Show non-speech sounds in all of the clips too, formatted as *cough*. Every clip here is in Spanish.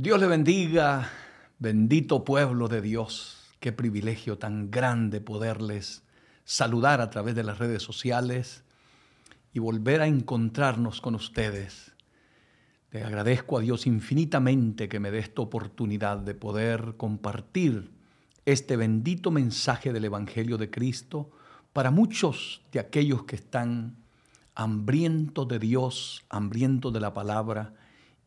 Dios le bendiga, bendito pueblo de Dios. Qué privilegio tan grande poderles saludar a través de las redes sociales y volver a encontrarnos con ustedes. Te agradezco a Dios infinitamente que me dé esta oportunidad de poder compartir este bendito mensaje del Evangelio de Cristo para muchos de aquellos que están hambrientos de Dios, hambrientos de la palabra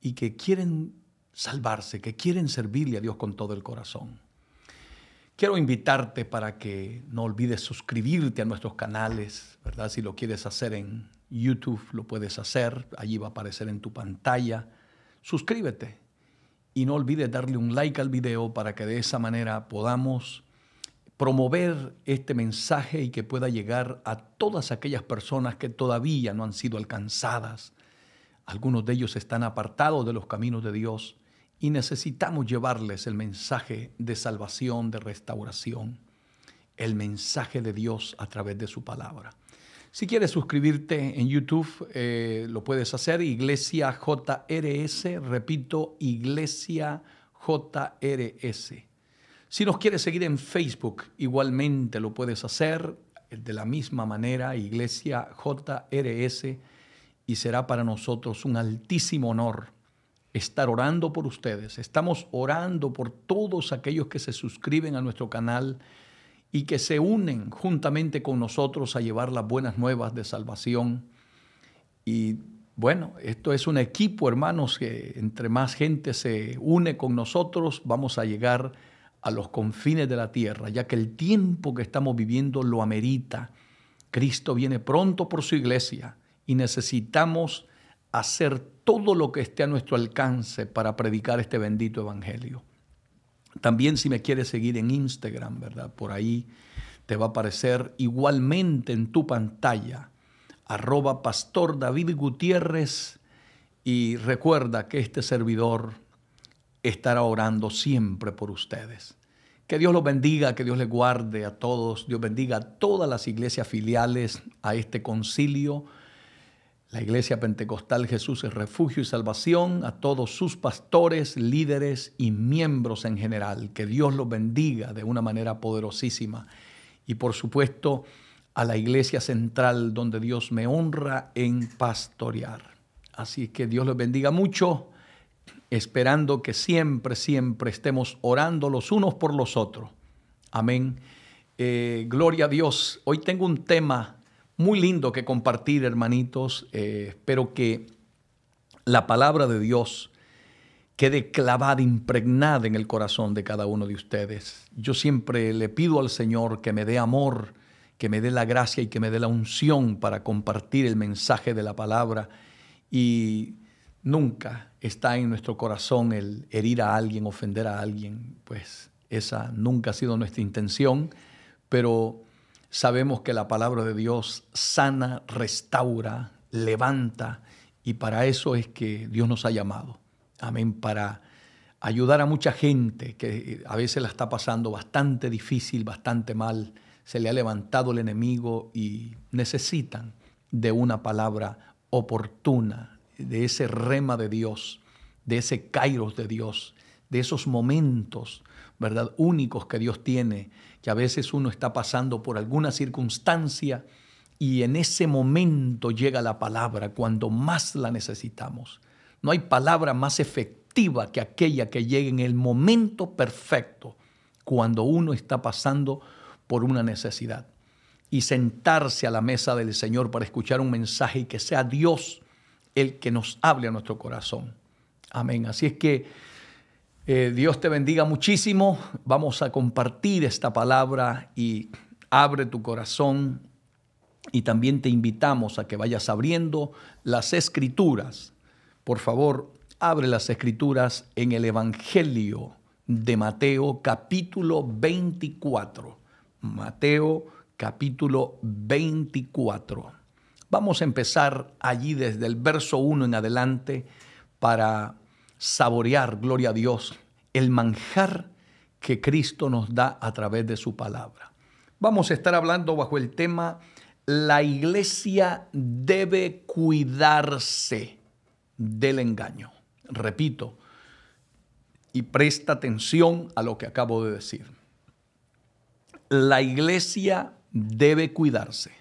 y que quieren salvarse, que quieren servirle a Dios con todo el corazón. Quiero invitarte para que no olvides suscribirte a nuestros canales, ¿verdad? Si lo quieres hacer en YouTube, lo puedes hacer, allí va a aparecer en tu pantalla. Suscríbete y no olvides darle un like al video para que de esa manera podamos promover este mensaje y que pueda llegar a todas aquellas personas que todavía no han sido alcanzadas. Algunos de ellos están apartados de los caminos de Dios y necesitamos llevarles el mensaje de salvación, de restauración, el mensaje de Dios a través de su palabra. Si quieres suscribirte en YouTube, eh, lo puedes hacer, Iglesia JRS, repito, Iglesia JRS. Si nos quieres seguir en Facebook, igualmente lo puedes hacer, eh, de la misma manera, Iglesia JRS, y será para nosotros un altísimo honor estar orando por ustedes. Estamos orando por todos aquellos que se suscriben a nuestro canal y que se unen juntamente con nosotros a llevar las buenas nuevas de salvación. Y bueno, esto es un equipo, hermanos, que entre más gente se une con nosotros, vamos a llegar a los confines de la tierra, ya que el tiempo que estamos viviendo lo amerita. Cristo viene pronto por su iglesia y necesitamos hacer todo lo que esté a nuestro alcance para predicar este bendito evangelio. También si me quieres seguir en Instagram, ¿verdad? Por ahí te va a aparecer igualmente en tu pantalla arroba pastor David Gutiérrez y recuerda que este servidor estará orando siempre por ustedes. Que Dios los bendiga, que Dios les guarde a todos, Dios bendiga a todas las iglesias filiales, a este concilio la Iglesia Pentecostal Jesús es refugio y salvación a todos sus pastores, líderes y miembros en general. Que Dios los bendiga de una manera poderosísima. Y por supuesto a la Iglesia Central donde Dios me honra en pastorear. Así que Dios los bendiga mucho, esperando que siempre, siempre estemos orando los unos por los otros. Amén. Eh, gloria a Dios. Hoy tengo un tema muy lindo que compartir, hermanitos. espero eh, que la palabra de Dios quede clavada, impregnada en el corazón de cada uno de ustedes. Yo siempre le pido al Señor que me dé amor, que me dé la gracia y que me dé la unción para compartir el mensaje de la palabra. Y nunca está en nuestro corazón el herir a alguien, ofender a alguien, pues esa nunca ha sido nuestra intención, pero Sabemos que la palabra de Dios sana, restaura, levanta y para eso es que Dios nos ha llamado. Amén, para ayudar a mucha gente que a veces la está pasando bastante difícil, bastante mal, se le ha levantado el enemigo y necesitan de una palabra oportuna, de ese rema de Dios, de ese kairos de Dios, de esos momentos ¿verdad? Únicos que Dios tiene, que a veces uno está pasando por alguna circunstancia y en ese momento llega la palabra cuando más la necesitamos. No hay palabra más efectiva que aquella que llegue en el momento perfecto, cuando uno está pasando por una necesidad. Y sentarse a la mesa del Señor para escuchar un mensaje y que sea Dios el que nos hable a nuestro corazón. Amén. Así es que eh, Dios te bendiga muchísimo. Vamos a compartir esta palabra y abre tu corazón. Y también te invitamos a que vayas abriendo las escrituras. Por favor, abre las escrituras en el Evangelio de Mateo capítulo 24. Mateo capítulo 24. Vamos a empezar allí desde el verso 1 en adelante para saborear, gloria a Dios, el manjar que Cristo nos da a través de su palabra. Vamos a estar hablando bajo el tema, la iglesia debe cuidarse del engaño. Repito, y presta atención a lo que acabo de decir. La iglesia debe cuidarse.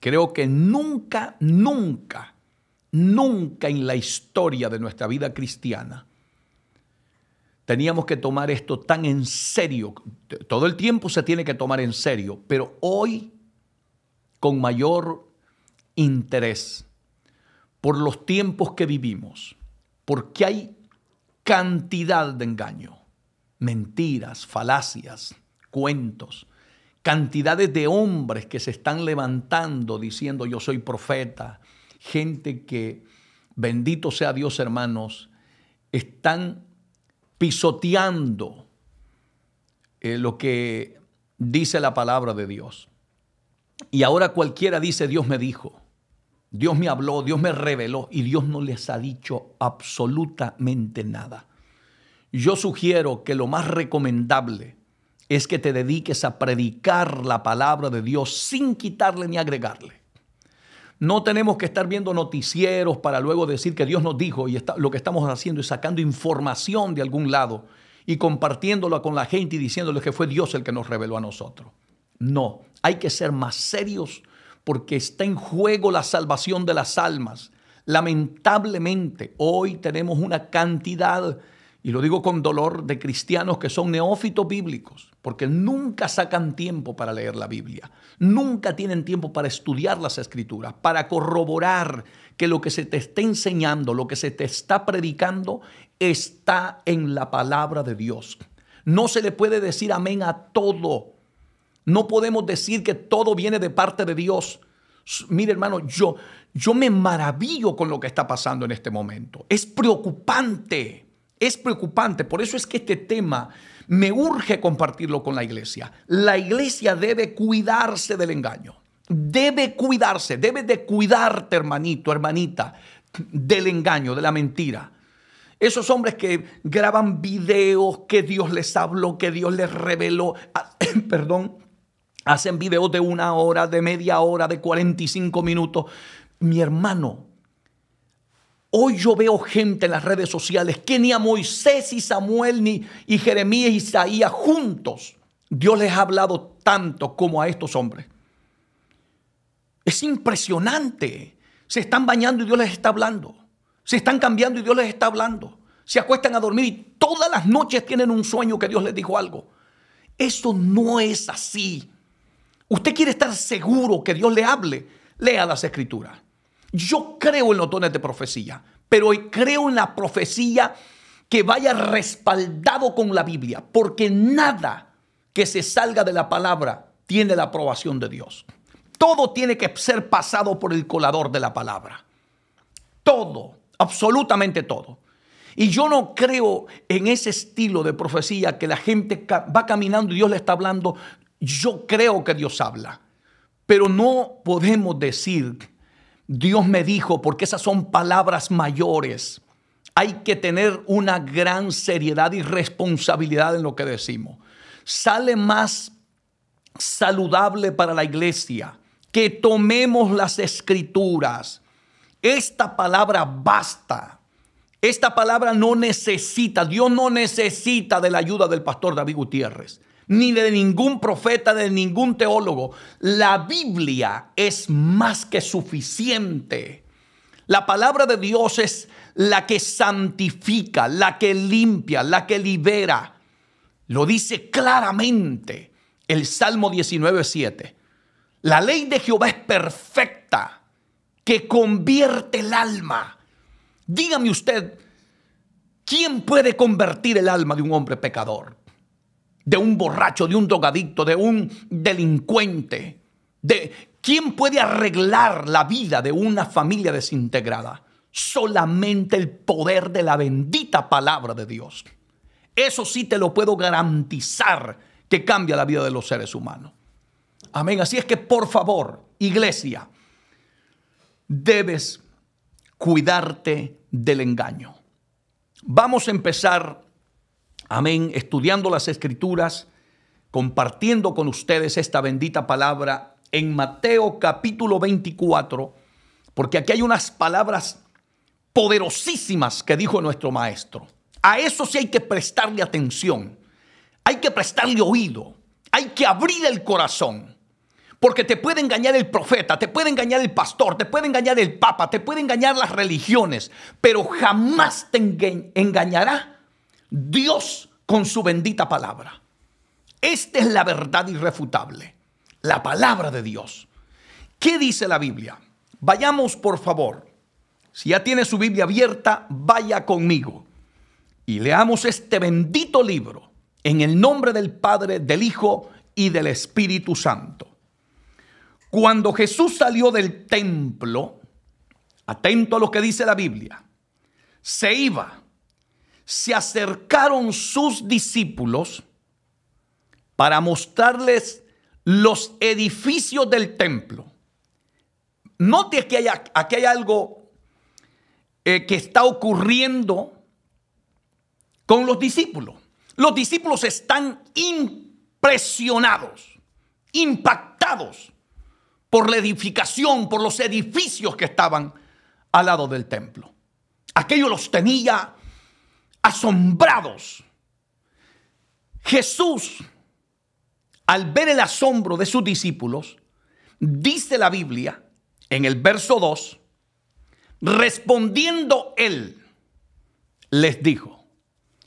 Creo que nunca, nunca Nunca en la historia de nuestra vida cristiana teníamos que tomar esto tan en serio. Todo el tiempo se tiene que tomar en serio, pero hoy con mayor interés por los tiempos que vivimos, porque hay cantidad de engaño, mentiras, falacias, cuentos, cantidades de hombres que se están levantando diciendo yo soy profeta, gente que, bendito sea Dios hermanos, están pisoteando eh, lo que dice la palabra de Dios. Y ahora cualquiera dice, Dios me dijo, Dios me habló, Dios me reveló, y Dios no les ha dicho absolutamente nada. Yo sugiero que lo más recomendable es que te dediques a predicar la palabra de Dios sin quitarle ni agregarle. No tenemos que estar viendo noticieros para luego decir que Dios nos dijo y lo que estamos haciendo es sacando información de algún lado y compartiéndola con la gente y diciéndoles que fue Dios el que nos reveló a nosotros. No, hay que ser más serios porque está en juego la salvación de las almas. Lamentablemente, hoy tenemos una cantidad y lo digo con dolor, de cristianos que son neófitos bíblicos, porque nunca sacan tiempo para leer la Biblia, nunca tienen tiempo para estudiar las escrituras, para corroborar que lo que se te está enseñando, lo que se te está predicando, está en la palabra de Dios. No se le puede decir amén a todo. No podemos decir que todo viene de parte de Dios. Mire, hermano, yo, yo me maravillo con lo que está pasando en este momento. Es preocupante es preocupante, por eso es que este tema me urge compartirlo con la iglesia. La iglesia debe cuidarse del engaño. Debe cuidarse, debe de cuidarte, hermanito, hermanita, del engaño, de la mentira. Esos hombres que graban videos que Dios les habló, que Dios les reveló, ah, *coughs* perdón, hacen videos de una hora, de media hora, de 45 minutos. Mi hermano, Hoy yo veo gente en las redes sociales que ni a Moisés y Samuel ni y Jeremías y Isaías juntos Dios les ha hablado tanto como a estos hombres. Es impresionante. Se están bañando y Dios les está hablando. Se están cambiando y Dios les está hablando. Se acuestan a dormir y todas las noches tienen un sueño que Dios les dijo algo. Eso no es así. Usted quiere estar seguro que Dios le hable. Lea las escrituras. Yo creo en los dones de profecía, pero creo en la profecía que vaya respaldado con la Biblia, porque nada que se salga de la palabra tiene la aprobación de Dios. Todo tiene que ser pasado por el colador de la palabra. Todo, absolutamente todo. Y yo no creo en ese estilo de profecía que la gente va caminando y Dios le está hablando. Yo creo que Dios habla, pero no podemos decir Dios me dijo, porque esas son palabras mayores. Hay que tener una gran seriedad y responsabilidad en lo que decimos. Sale más saludable para la iglesia que tomemos las escrituras. Esta palabra basta. Esta palabra no necesita, Dios no necesita de la ayuda del pastor David Gutiérrez ni de ningún profeta, de ningún teólogo. La Biblia es más que suficiente. La palabra de Dios es la que santifica, la que limpia, la que libera. Lo dice claramente el Salmo 19.7. La ley de Jehová es perfecta, que convierte el alma. Dígame usted, ¿quién puede convertir el alma de un hombre pecador? de un borracho, de un drogadicto, de un delincuente. De, ¿Quién puede arreglar la vida de una familia desintegrada? Solamente el poder de la bendita palabra de Dios. Eso sí te lo puedo garantizar que cambia la vida de los seres humanos. Amén. Así es que por favor, iglesia, debes cuidarte del engaño. Vamos a empezar Amén. Estudiando las escrituras, compartiendo con ustedes esta bendita palabra en Mateo capítulo 24, porque aquí hay unas palabras poderosísimas que dijo nuestro maestro. A eso sí hay que prestarle atención, hay que prestarle oído, hay que abrir el corazón, porque te puede engañar el profeta, te puede engañar el pastor, te puede engañar el papa, te puede engañar las religiones, pero jamás te engañará Dios con su bendita palabra. Esta es la verdad irrefutable, la palabra de Dios. ¿Qué dice la Biblia? Vayamos por favor. Si ya tiene su Biblia abierta, vaya conmigo y leamos este bendito libro en el nombre del Padre, del Hijo y del Espíritu Santo. Cuando Jesús salió del templo, atento a lo que dice la Biblia, se iba se acercaron sus discípulos para mostrarles los edificios del templo. Note que hay, aquí hay algo eh, que está ocurriendo con los discípulos. Los discípulos están impresionados, impactados por la edificación, por los edificios que estaban al lado del templo. Aquello los tenía asombrados. Jesús, al ver el asombro de sus discípulos, dice la Biblia en el verso 2, respondiendo él, les dijo,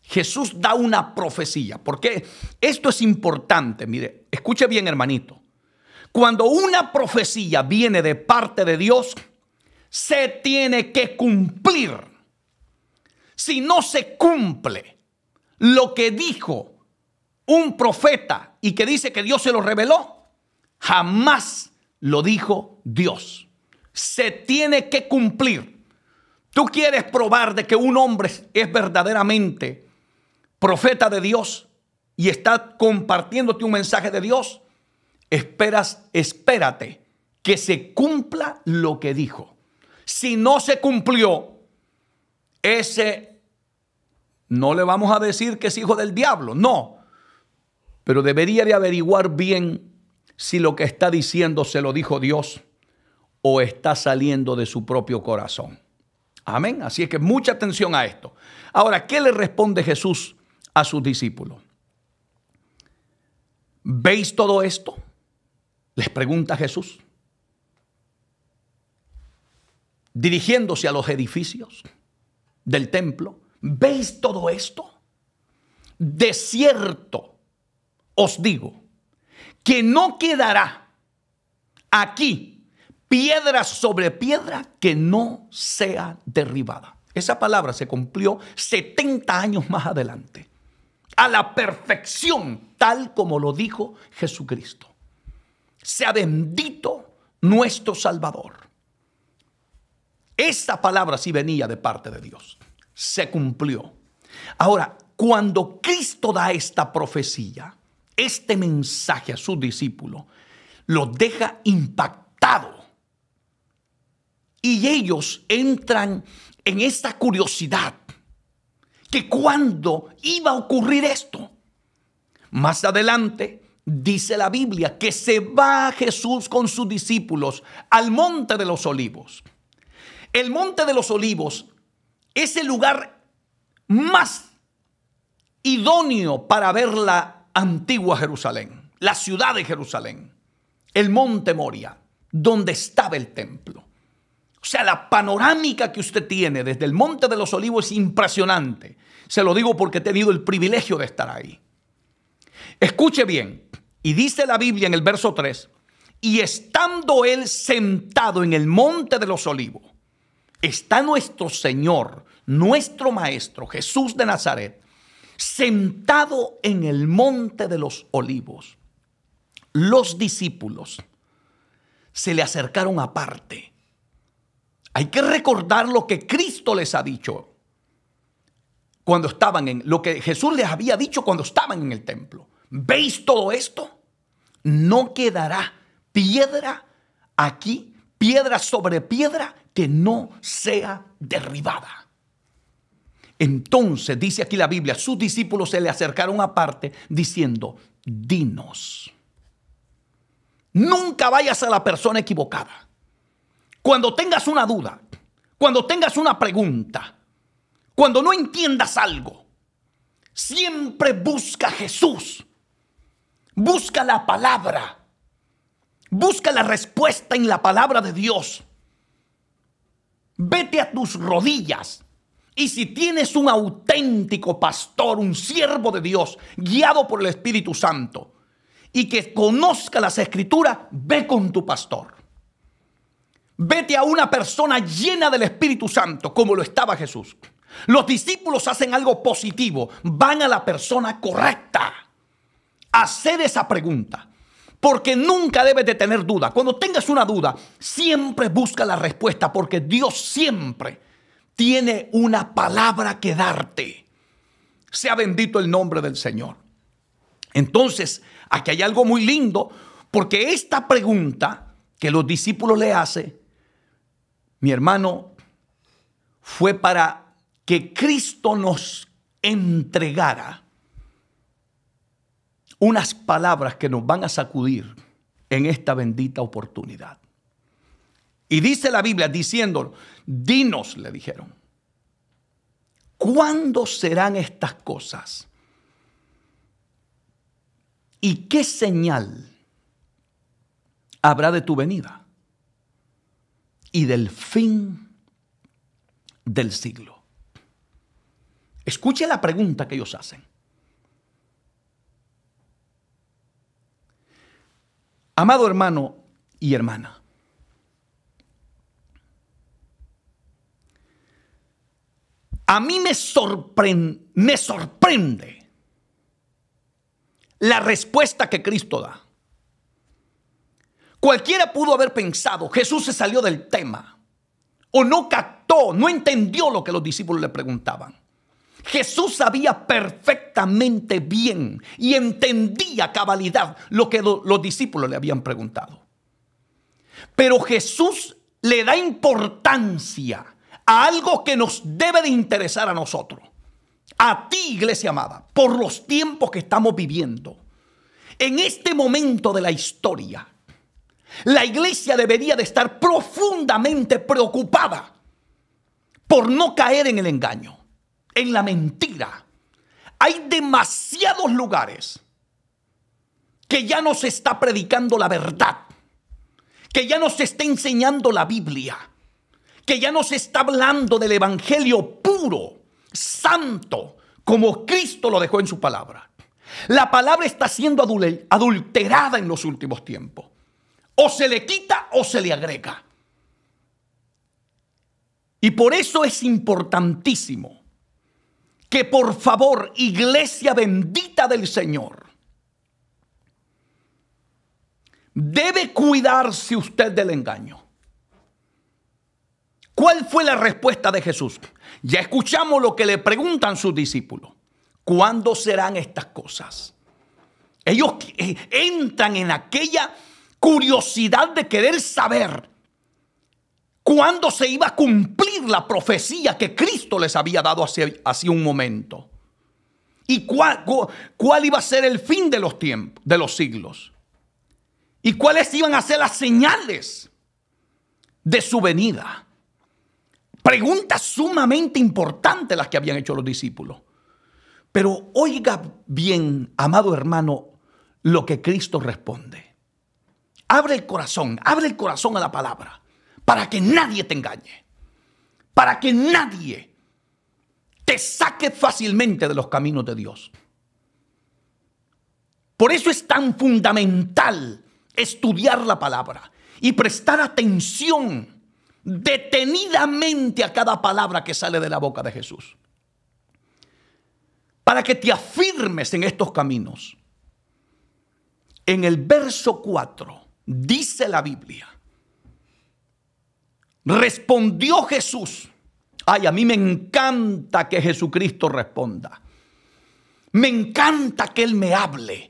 Jesús da una profecía, porque esto es importante, mire, escuche bien hermanito, cuando una profecía viene de parte de Dios, se tiene que cumplir si no se cumple lo que dijo un profeta y que dice que Dios se lo reveló, jamás lo dijo Dios. Se tiene que cumplir. Tú quieres probar de que un hombre es verdaderamente profeta de Dios y está compartiéndote un mensaje de Dios. Esperas, espérate que se cumpla lo que dijo. Si no se cumplió, ese no le vamos a decir que es hijo del diablo, no. Pero debería de averiguar bien si lo que está diciendo se lo dijo Dios o está saliendo de su propio corazón. Amén. Así es que mucha atención a esto. Ahora, ¿qué le responde Jesús a sus discípulos? ¿Veis todo esto? Les pregunta Jesús. Dirigiéndose a los edificios del templo, ¿Veis todo esto? De cierto os digo que no quedará aquí piedra sobre piedra que no sea derribada. Esa palabra se cumplió 70 años más adelante, a la perfección, tal como lo dijo Jesucristo. Sea bendito nuestro Salvador. Esa palabra sí venía de parte de Dios se cumplió. Ahora, cuando Cristo da esta profecía, este mensaje a sus discípulos, los deja impactado. Y ellos entran en esta curiosidad que cuándo iba a ocurrir esto. Más adelante dice la Biblia que se va Jesús con sus discípulos al monte de los olivos. El monte de los olivos es el lugar más idóneo para ver la antigua Jerusalén, la ciudad de Jerusalén, el monte Moria, donde estaba el templo. O sea, la panorámica que usted tiene desde el Monte de los Olivos es impresionante. Se lo digo porque he tenido el privilegio de estar ahí. Escuche bien, y dice la Biblia en el verso 3, y estando él sentado en el Monte de los Olivos, está nuestro Señor, nuestro Maestro, Jesús de Nazaret, sentado en el monte de los olivos. Los discípulos se le acercaron aparte. Hay que recordar lo que Cristo les ha dicho cuando estaban en lo que Jesús les había dicho cuando estaban en el templo. ¿Veis todo esto? No quedará piedra aquí, piedra sobre piedra que no sea derribada. Entonces, dice aquí la Biblia, sus discípulos se le acercaron aparte diciendo, dinos. Nunca vayas a la persona equivocada. Cuando tengas una duda, cuando tengas una pregunta, cuando no entiendas algo, siempre busca Jesús. Busca la palabra. Busca la respuesta en la palabra de Dios vete a tus rodillas. Y si tienes un auténtico pastor, un siervo de Dios, guiado por el Espíritu Santo, y que conozca las escrituras, ve con tu pastor. Vete a una persona llena del Espíritu Santo, como lo estaba Jesús. Los discípulos hacen algo positivo, van a la persona correcta. Hacer esa pregunta. Porque nunca debes de tener duda. Cuando tengas una duda, siempre busca la respuesta porque Dios siempre tiene una palabra que darte. Sea bendito el nombre del Señor. Entonces, aquí hay algo muy lindo porque esta pregunta que los discípulos le hacen, mi hermano, fue para que Cristo nos entregara unas palabras que nos van a sacudir en esta bendita oportunidad. Y dice la Biblia diciendo, dinos, le dijeron, ¿cuándo serán estas cosas? ¿Y qué señal habrá de tu venida y del fin del siglo? Escuche la pregunta que ellos hacen. Amado hermano y hermana, a mí me, sorprende, la respuesta que Cristo da. Cualquiera pudo haber pensado, Jesús se salió del tema, o no captó, no entendió lo que los discípulos le preguntaban. Jesús sabía perfectamente bien y entendía cabalidad lo que los discípulos le habían preguntado. Pero Jesús le da importancia a algo que nos debe de interesar a nosotros, a ti iglesia amada, por los tiempos que estamos viviendo. En este momento de la historia, la iglesia debería de estar profundamente preocupada por no caer en el engaño en la mentira. Hay demasiados lugares que ya no se está predicando la verdad, que ya no se está enseñando la Biblia, que ya no se está hablando del Evangelio puro, santo, como Cristo lo dejó en su palabra. La palabra está siendo adulterada en los últimos tiempos. O se le quita o se le agrega. Y por eso es importantísimo que por favor, iglesia bendita del Señor, debe cuidarse usted del engaño. ¿Cuál fue la respuesta de Jesús? Ya escuchamos lo que le preguntan sus discípulos. ¿Cuándo serán estas cosas? Ellos eh, entran en aquella curiosidad de querer saber cuándo se iba a cumplir la profecía que Cristo les había dado hace, un momento. ¿Y cuál, cuál, iba a ser el fin de los tiempos, de los siglos? ¿Y cuáles iban a ser las señales de su venida? Preguntas sumamente importantes las que habían hecho los discípulos. Pero oiga bien, amado hermano, lo que Cristo responde. Abre el corazón, abre el corazón a la palabra para que nadie te engañe, para que nadie te saque fácilmente de los caminos de Dios. Por eso es tan fundamental estudiar la palabra y prestar atención detenidamente a cada palabra que sale de la boca de Jesús. Para que te afirmes en estos caminos. En el verso 4 dice la Biblia, Respondió Jesús. Ay, a mí me encanta que Jesucristo responda. Me encanta que Él me hable.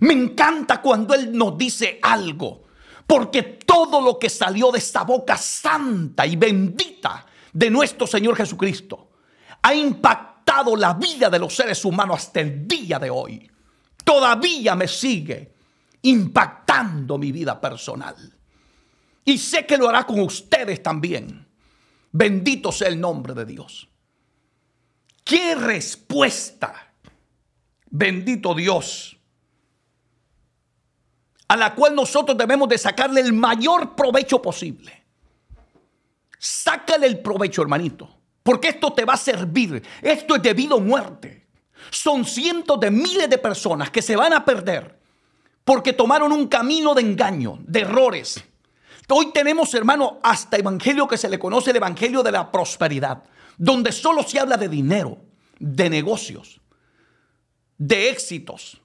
Me encanta cuando Él nos dice algo. Porque todo lo que salió de esta boca santa y bendita de nuestro Señor Jesucristo ha impactado la vida de los seres humanos hasta el día de hoy. Todavía me sigue impactando mi vida personal. Y sé que lo hará con ustedes también. Bendito sea el nombre de Dios. ¿Qué respuesta? Bendito Dios. A la cual nosotros debemos de sacarle el mayor provecho posible. Sácale el provecho, hermanito. Porque esto te va a servir. Esto es debido a muerte. Son cientos de miles de personas que se van a perder porque tomaron un camino de engaño, de errores, Hoy tenemos, hermano, hasta evangelio que se le conoce el evangelio de la prosperidad, donde solo se habla de dinero, de negocios, de éxitos.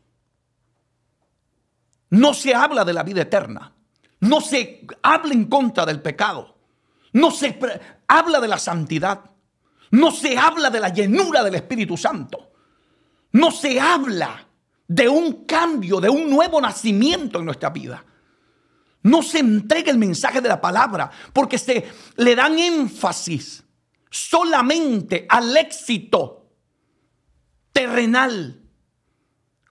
No se habla de la vida eterna. No se habla en contra del pecado. No se habla de la santidad. No se habla de la llenura del Espíritu Santo. No se habla de un cambio, de un nuevo nacimiento en nuestra vida. No se entrega el mensaje de la palabra porque se le dan énfasis solamente al éxito terrenal.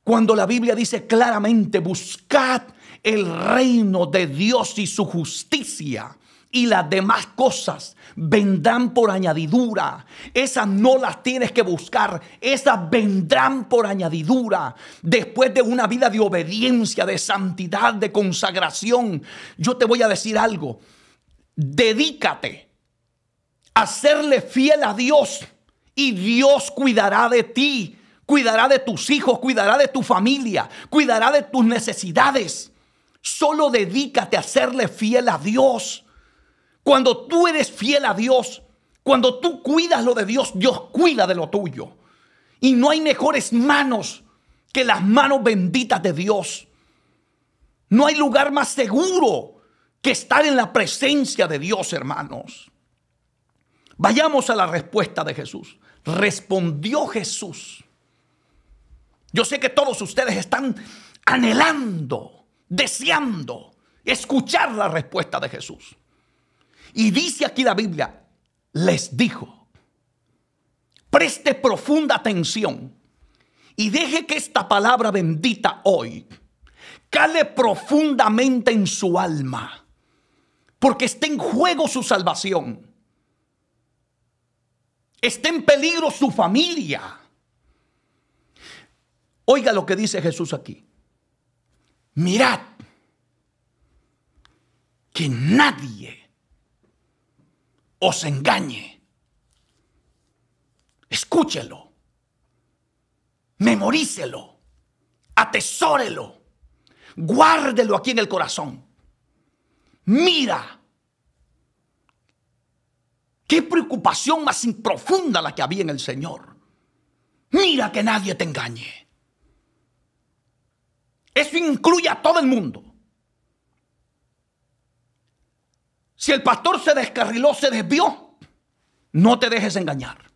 Cuando la Biblia dice claramente, buscad el reino de Dios y su justicia y las demás cosas vendrán por añadidura. Esas no las tienes que buscar, esas vendrán por añadidura. Después de una vida de obediencia, de santidad, de consagración, yo te voy a decir algo. Dedícate a serle fiel a Dios y Dios cuidará de ti, cuidará de tus hijos, cuidará de tu familia, cuidará de tus necesidades. Solo dedícate a serle fiel a Dios. Cuando tú eres fiel a Dios, cuando tú cuidas lo de Dios, Dios cuida de lo tuyo. Y no hay mejores manos que las manos benditas de Dios. No hay lugar más seguro que estar en la presencia de Dios, hermanos. Vayamos a la respuesta de Jesús. Respondió Jesús. Yo sé que todos ustedes están anhelando, deseando escuchar la respuesta de Jesús. Y dice aquí la Biblia, les dijo, preste profunda atención y deje que esta palabra bendita hoy cale profundamente en su alma, porque está en juego su salvación. Está en peligro su familia. Oiga lo que dice Jesús aquí. Mirad que nadie os engañe. Escúchelo, memorícelo, atesórelo, guárdelo aquí en el corazón. Mira, qué preocupación más profunda la que había en el Señor. Mira que nadie te engañe. Eso incluye a todo el mundo. el pastor se descarriló, se desvió, no te dejes engañar.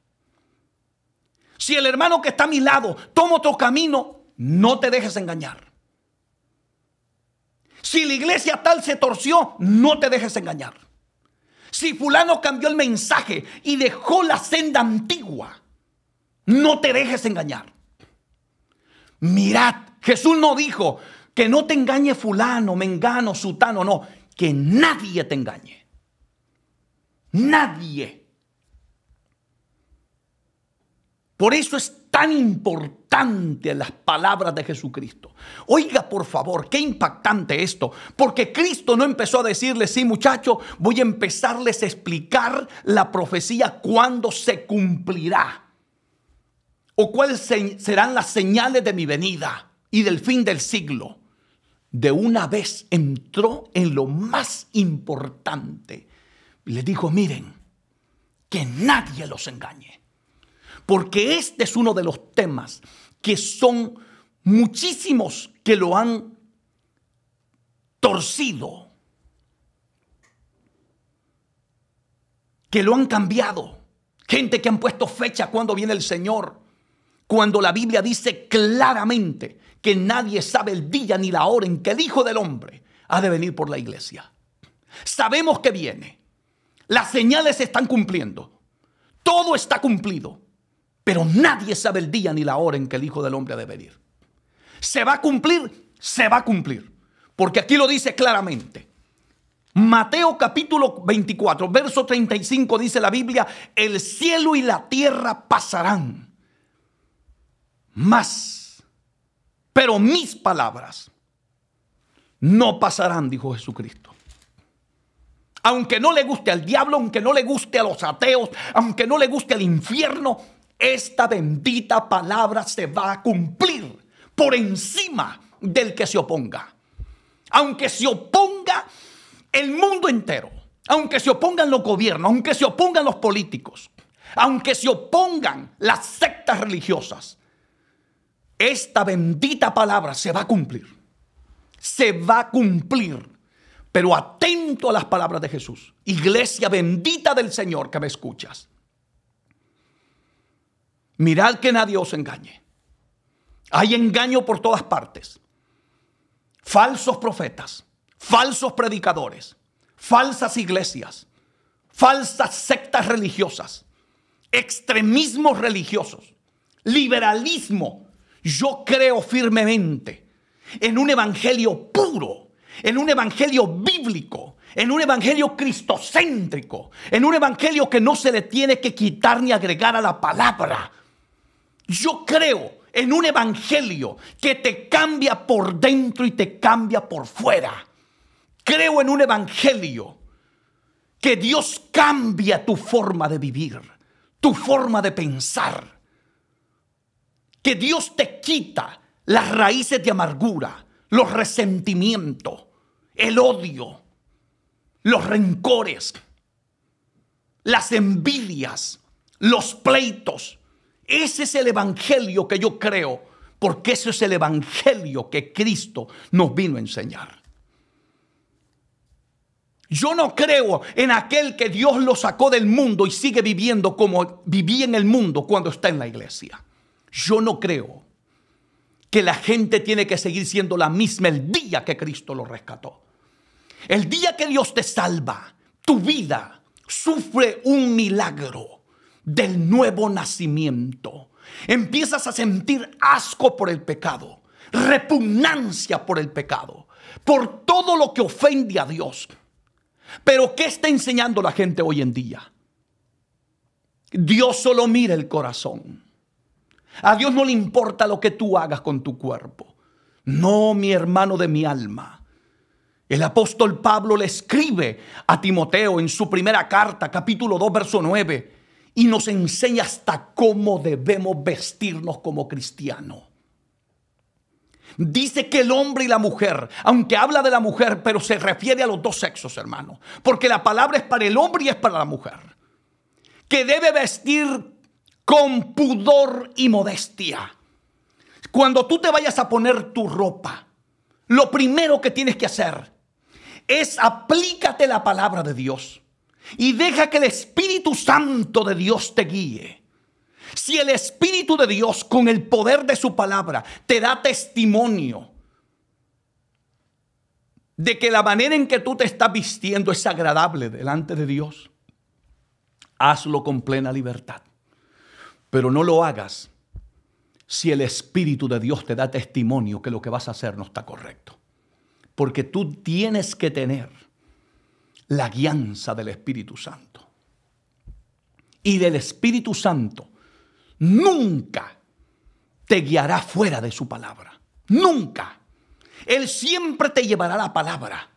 Si el hermano que está a mi lado toma otro camino, no te dejes engañar. Si la iglesia tal se torció, no te dejes engañar. Si fulano cambió el mensaje y dejó la senda antigua, no te dejes engañar. Mirad, Jesús no dijo que no te engañe fulano, mengano, sutano, no, que nadie te engañe. Nadie. Por eso es tan importante las palabras de Jesucristo. Oiga, por favor, qué impactante esto, porque Cristo no empezó a decirles, sí muchachos, voy a empezarles a explicar la profecía cuando se cumplirá o cuáles serán las señales de mi venida y del fin del siglo. De una vez entró en lo más importante, le dijo, miren, que nadie los engañe, porque este es uno de los temas que son muchísimos que lo han torcido, que lo han cambiado, gente que han puesto fecha cuando viene el Señor, cuando la Biblia dice claramente que nadie sabe el día ni la hora en que el Hijo del Hombre ha de venir por la iglesia. Sabemos que viene. Las señales se están cumpliendo. Todo está cumplido. Pero nadie sabe el día ni la hora en que el Hijo del Hombre ha de venir. ¿Se va a cumplir? Se va a cumplir. Porque aquí lo dice claramente. Mateo capítulo 24, verso 35 dice la Biblia, el cielo y la tierra pasarán. Más, pero mis palabras no pasarán, dijo Jesucristo aunque no le guste al diablo, aunque no le guste a los ateos, aunque no le guste al infierno, esta bendita palabra se va a cumplir por encima del que se oponga. Aunque se oponga el mundo entero, aunque se opongan los gobiernos, aunque se opongan los políticos, aunque se opongan las sectas religiosas, esta bendita palabra se va a cumplir. Se va a cumplir pero atento a las palabras de Jesús. Iglesia bendita del Señor que me escuchas. Mirad que nadie os engañe. Hay engaño por todas partes. Falsos profetas, falsos predicadores, falsas iglesias, falsas sectas religiosas, extremismos religiosos, liberalismo. Yo creo firmemente en un evangelio puro en un evangelio bíblico, en un evangelio cristocéntrico, en un evangelio que no se le tiene que quitar ni agregar a la palabra. Yo creo en un evangelio que te cambia por dentro y te cambia por fuera. Creo en un evangelio que Dios cambia tu forma de vivir, tu forma de pensar. Que Dios te quita las raíces de amargura, los resentimientos, el odio, los rencores, las envidias, los pleitos. Ese es el evangelio que yo creo, porque ese es el evangelio que Cristo nos vino a enseñar. Yo no creo en aquel que Dios lo sacó del mundo y sigue viviendo como vivía en el mundo cuando está en la iglesia. Yo no creo que la gente tiene que seguir siendo la misma el día que Cristo lo rescató. El día que Dios te salva, tu vida sufre un milagro del nuevo nacimiento. Empiezas a sentir asco por el pecado, repugnancia por el pecado, por todo lo que ofende a Dios. Pero ¿qué está enseñando la gente hoy en día? Dios solo mira el corazón. A Dios no le importa lo que tú hagas con tu cuerpo. No, mi hermano de mi alma. El apóstol Pablo le escribe a Timoteo en su primera carta, capítulo 2, verso 9, y nos enseña hasta cómo debemos vestirnos como cristianos. Dice que el hombre y la mujer, aunque habla de la mujer, pero se refiere a los dos sexos, hermano, porque la palabra es para el hombre y es para la mujer, que debe vestir con pudor y modestia. Cuando tú te vayas a poner tu ropa, lo primero que tienes que hacer es aplícate la palabra de Dios y deja que el Espíritu Santo de Dios te guíe. Si el Espíritu de Dios con el poder de su palabra te da testimonio de que la manera en que tú te estás vistiendo es agradable delante de Dios, hazlo con plena libertad. Pero no lo hagas si el Espíritu de Dios te da testimonio que lo que vas a hacer no está correcto. Porque tú tienes que tener la guianza del Espíritu Santo. Y del Espíritu Santo nunca te guiará fuera de su palabra. Nunca. Él siempre te llevará la palabra.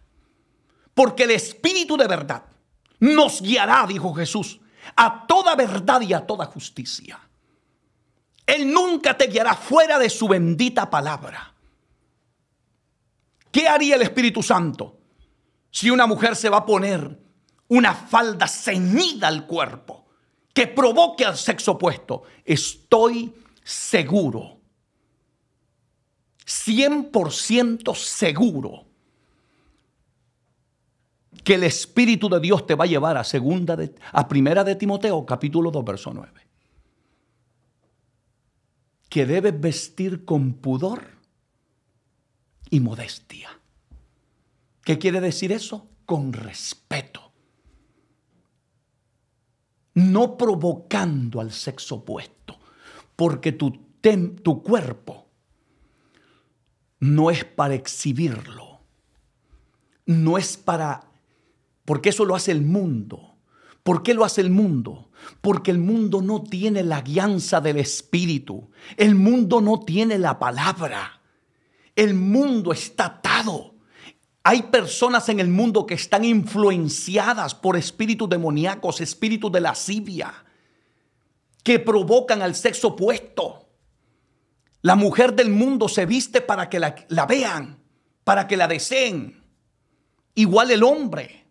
Porque el Espíritu de verdad nos guiará, dijo Jesús, a toda verdad y a toda justicia. Él nunca te guiará fuera de su bendita palabra. ¿Qué haría el Espíritu Santo si una mujer se va a poner una falda ceñida al cuerpo que provoque al sexo opuesto? Estoy seguro, 100% seguro, que el Espíritu de Dios te va a llevar a, segunda de, a primera de Timoteo, capítulo 2, verso 9 que debes vestir con pudor y modestia. ¿Qué quiere decir eso? Con respeto. No provocando al sexo opuesto, porque tu, tu cuerpo no es para exhibirlo, no es para... Porque eso lo hace el mundo. ¿Por qué lo hace el mundo? porque el mundo no tiene la guianza del Espíritu, el mundo no tiene la palabra, el mundo está atado. Hay personas en el mundo que están influenciadas por espíritus demoníacos, espíritus de lascivia, que provocan al sexo opuesto. La mujer del mundo se viste para que la, la vean, para que la deseen. Igual el hombre.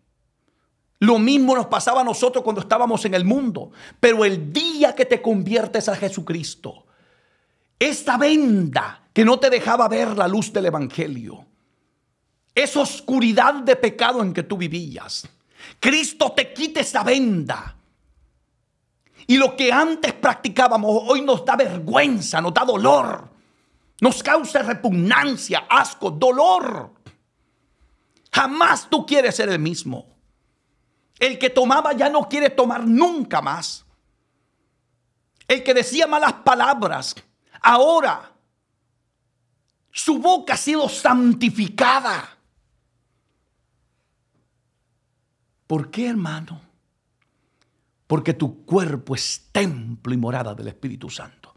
Lo mismo nos pasaba a nosotros cuando estábamos en el mundo. Pero el día que te conviertes a Jesucristo, esta venda que no te dejaba ver la luz del Evangelio, esa oscuridad de pecado en que tú vivías, Cristo te quita esa venda. Y lo que antes practicábamos hoy nos da vergüenza, nos da dolor, nos causa repugnancia, asco, dolor. Jamás tú quieres ser el mismo. El que tomaba ya no quiere tomar nunca más. El que decía malas palabras, ahora su boca ha sido santificada. ¿Por qué, hermano? Porque tu cuerpo es templo y morada del Espíritu Santo.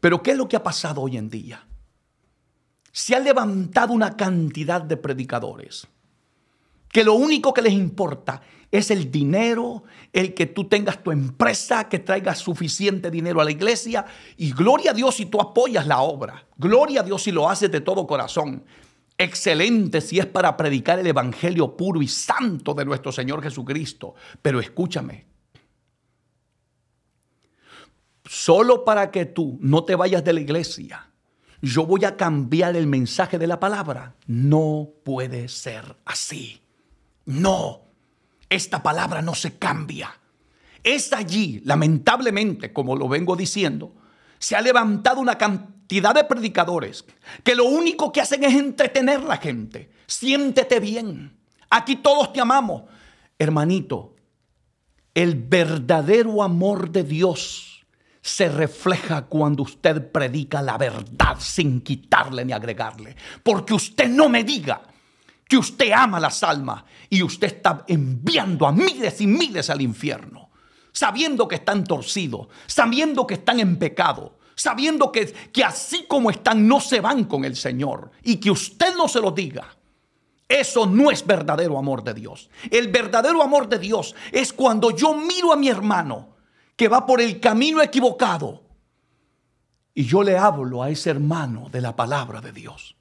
Pero ¿qué es lo que ha pasado hoy en día? Se ha levantado una cantidad de predicadores que lo único que les importa es el dinero, el que tú tengas tu empresa, que traigas suficiente dinero a la iglesia. Y gloria a Dios si tú apoyas la obra. Gloria a Dios si lo haces de todo corazón. Excelente si es para predicar el Evangelio puro y santo de nuestro Señor Jesucristo. Pero escúchame, solo para que tú no te vayas de la iglesia, yo voy a cambiar el mensaje de la palabra. No puede ser así. No, esta palabra no se cambia. Es allí, lamentablemente, como lo vengo diciendo, se ha levantado una cantidad de predicadores que lo único que hacen es entretener a la gente. Siéntete bien. Aquí todos te amamos. Hermanito, el verdadero amor de Dios se refleja cuando usted predica la verdad sin quitarle ni agregarle. Porque usted no me diga si usted ama las almas y usted está enviando a miles y miles al infierno, sabiendo que están torcidos, sabiendo que están en pecado, sabiendo que, que así como están no se van con el Señor y que usted no se lo diga. Eso no es verdadero amor de Dios. El verdadero amor de Dios es cuando yo miro a mi hermano que va por el camino equivocado y yo le hablo a ese hermano de la palabra de Dios.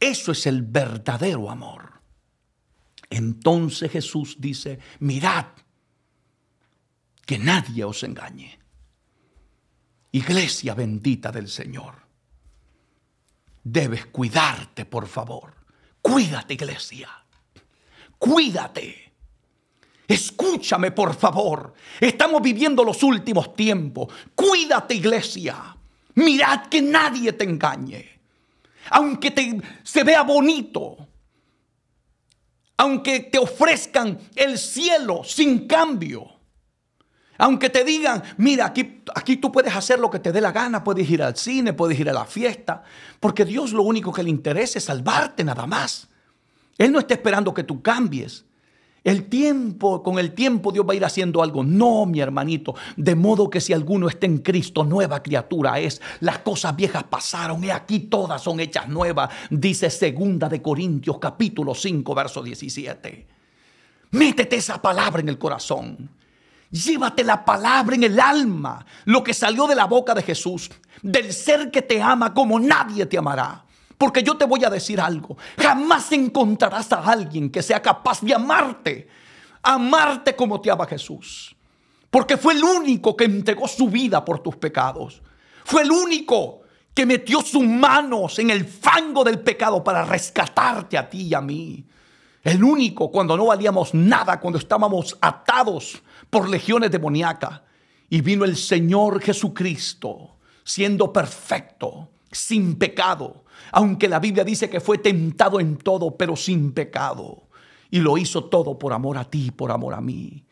Eso es el verdadero amor. Entonces Jesús dice, mirad, que nadie os engañe. Iglesia bendita del Señor, debes cuidarte, por favor. Cuídate, iglesia. Cuídate. Escúchame, por favor. Estamos viviendo los últimos tiempos. Cuídate, iglesia. Mirad que nadie te engañe aunque te, se vea bonito, aunque te ofrezcan el cielo sin cambio. Aunque te digan, mira, aquí, aquí tú puedes hacer lo que te dé la gana, puedes ir al cine, puedes ir a la fiesta, porque Dios lo único que le interesa es salvarte nada más. Él no está esperando que tú cambies. El tiempo, con el tiempo Dios va a ir haciendo algo. No, mi hermanito. De modo que si alguno está en Cristo, nueva criatura es. Las cosas viejas pasaron y aquí todas son hechas nuevas. Dice segunda de Corintios capítulo 5, verso 17. Métete esa palabra en el corazón. Llévate la palabra en el alma, lo que salió de la boca de Jesús, del ser que te ama como nadie te amará. Porque yo te voy a decir algo. Jamás encontrarás a alguien que sea capaz de amarte. Amarte como te ama Jesús. Porque fue el único que entregó su vida por tus pecados. Fue el único que metió sus manos en el fango del pecado para rescatarte a ti y a mí. El único cuando no valíamos nada, cuando estábamos atados por legiones demoníacas. Y vino el Señor Jesucristo, siendo perfecto, sin pecado, aunque la Biblia dice que fue tentado en todo, pero sin pecado. Y lo hizo todo por amor a ti, por amor a mí.